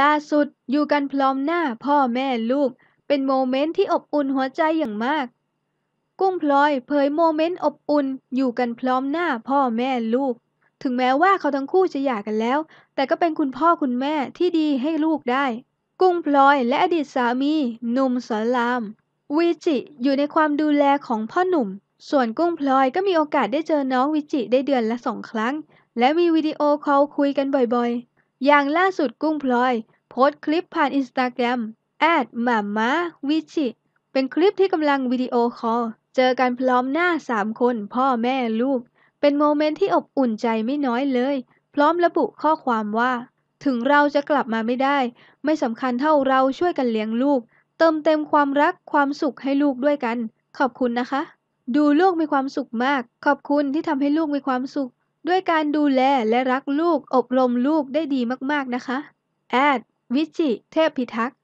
ล่าสุดอยู่กันพร้อมหน้าพ่อแม่ลูก เป็นโมเมนต์ที่อบอุ่นหัวใจอย่างมาก กุ้งพลอยเผยโมเมนต์อบอุ่นอยู่กันพร้อมหน้าพ่อแม่ลูก ถึงแม้ว่าเขาทั้งคู่จะหย่ากันแล้ว แต่ก็เป็นคุณพ่อคุณแม่ที่ดีให้ลูกได้ กุ้งพลอยและอดีตสามี หนุ่มสอนราม วิจิอยู่ในความดูแลของพ่อหนุ่ม ส่วนกุ้งพลอยก็มีโอกาสได้เจอน้องวิจิได้เดือนละสองครั้ง และมีวิดีโอคอลคุยกันบ่อยๆอย่างล่าสุดกุ้งพลอยโพสต์คลิปผ่านอินสตาแกรมแอดหม่าม้าวิชิเป็นคลิปที่กำลังวิดีโอคอลเจอกันพร้อมหน้าสามคน พ่อแม่ลูก เป็นโมเมนต์ที่อบอุ่นใจไม่น้อยเลย พร้อมระบุข้อความว่า ถึงเราจะกลับมาไม่ได้ ไม่สำคัญเท่าเราช่วยกันเลี้ยงลูก เติมเต็มความรักความสุขให้ลูกด้วยกัน ขอบคุณนะคะ ดูลูกมีความสุขมาก ขอบคุณที่ทำให้ลูกมีความสุขด้วยการดูแลและรักลูก อบรมลูกได้ดีมาก ๆ นะคะ แอด วิจิเทพพิทักษ์